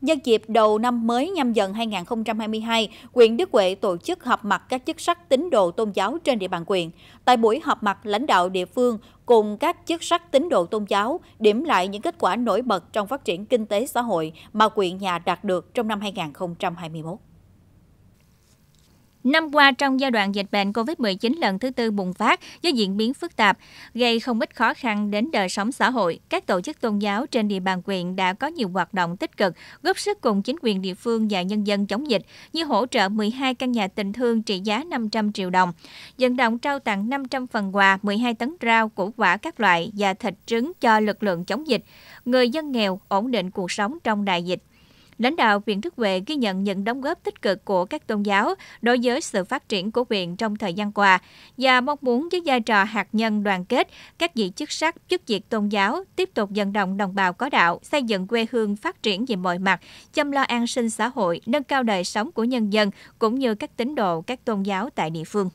Nhân dịp đầu năm mới nhâm dần 2022, quyền Đức Huệ tổ chức họp mặt các chức sắc tín đồ tôn giáo trên địa bàn quyền. Tại buổi họp mặt, lãnh đạo địa phương cùng các chức sắc tín đồ tôn giáo điểm lại những kết quả nổi bật trong phát triển kinh tế xã hội mà quyện nhà đạt được trong năm 2021. Năm qua, trong giai đoạn dịch bệnh COVID-19 lần thứ tư bùng phát do diễn biến phức tạp, gây không ít khó khăn đến đời sống xã hội, các tổ chức tôn giáo trên địa bàn quyện đã có nhiều hoạt động tích cực, góp sức cùng chính quyền địa phương và nhân dân chống dịch như hỗ trợ 12 căn nhà tình thương trị giá 500 triệu đồng, vận động trao tặng 500 phần quà, 12 tấn rau, củ quả các loại và thịt trứng cho lực lượng chống dịch, người dân nghèo ổn định cuộc sống trong đại dịch. Lãnh đạo Viện Đức Huệ ghi nhận những đóng góp tích cực của các tôn giáo đối với sự phát triển của viện trong thời gian qua và mong muốn với vai trò hạt nhân đoàn kết, các vị chức sắc, chức việc tôn giáo tiếp tục vận động đồng bào có đạo, xây dựng quê hương phát triển về mọi mặt, chăm lo an sinh xã hội, nâng cao đời sống của nhân dân cũng như các tín đồ các tôn giáo tại địa phương.